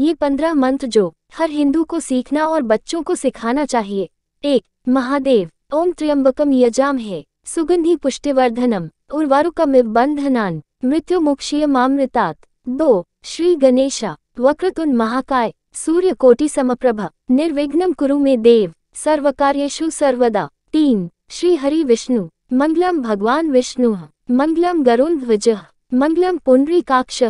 ये पंद्रह मंत्र जो हर हिंदू को सीखना और बच्चों को सिखाना चाहिए एक महादेव ओम त्र्यंबकम यजाम है सुगंधि पुष्टिवर्धनम उर्वारुकम बंधनान मृत्यु मुक्षीय मामृतात् दो श्री गणेशा वक्रतुन महाकाय सूर्य कोटि समप्रभ निर्विघ्नम कुरु में देव सर्व कार्येशु सर्वदा तीन श्री हरि विष्णु मंगलम भगवान विष्णु मंगलम गरुण ध्वज मंगलम पुंडरी काक्ष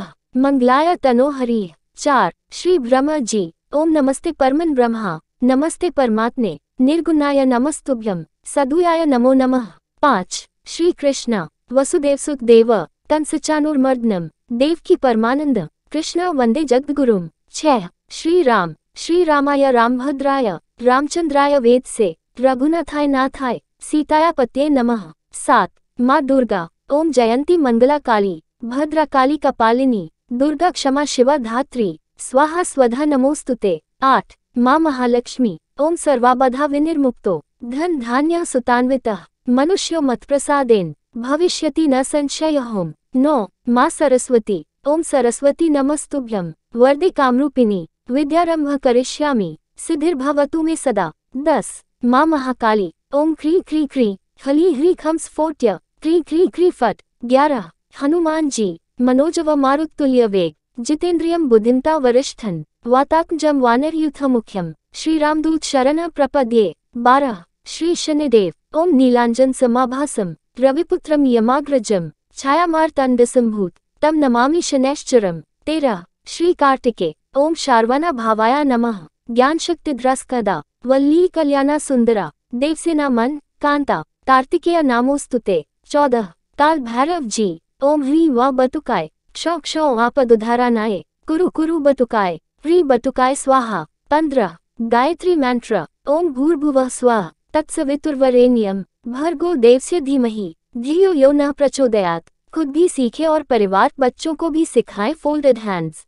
मंगलाय हरी चार श्री ब्रह्म जी ओम नमस्ते परमन ब्रह्मा नमस्ते परमात्मे निर्गुणाय नमस्तुभ्यम सदुयाय नमो नमः पाँच श्री कृष्ण वसुदेव सुखदेव तंसचानुर्मर्दनम देव की परमानंद कृष्ण वंदे जगदगुरु छह श्री राम श्री रामाय रामभद्राय रामचंद्राय वेद से रघुनाथाय नाथाय सीताया पत्ये नमः सात माँ दुर्गा ओम जयंती मंगला काली भद्रा काली कपालिनी दुर्गा क्षमा शिवा धात्री स्वाहा स्वधा नमोस्तुते आठ माँ महालक्ष्मी ओम सर्वाबधा विनिर्मुक्तो धन धान्य सुतान्वित मनुष्यो प्रसादेन भविष्यति न संशय होम नौ माँ सरस्वती ओम सरस्वती नमस्तुभ्यम वर्दे कामरूपिणी विद्यारंभ करिष्यामि सिद्धिर्भवतु मे सदा दस माँ महाकाली ओम ख्री ख्री ख्री हली ह्री खम स्फोट्य ख्री ख्री ख्री फट ग्यारह हनुमान जी मनोजव मारुत्तुल्य वेग जितेन्द्रियम बुद्धिमता वरिष्ठन वाताक वानर युथ मुख्यम श्री रामदूत शरण प्रपद्ये बारह श्री शनिदेव ओम नीलांजन समाभासम रविपुत्रम यमाग्रजम छायामार्तांडसंभूत तम नमामि शनैश्चरम तेरह श्री कार्तिके ओम शार्वाना भावाया नमः ज्ञान शक्ति द्रस्कदा वल्ली कल्याणा सुंदरा देवसेना मन कांता कार्तिकेय नामोस्तुते चौदह काल भैरव जी ओम ह्री व बतुकाय क्ष क्ष वा नाये कुरु कुरु बतुकाय ह्री बतुकाय स्वाहा पंद्रह गायत्री मंत्र ओम भूर्भुव स्वाह तत्सवितुर्वरेण्यम भर्गो देवस्य धीमहि धियो यो न प्रचोदयात खुद भी सीखे और परिवार बच्चों को भी सिखाए फोल्डेड हैंड्स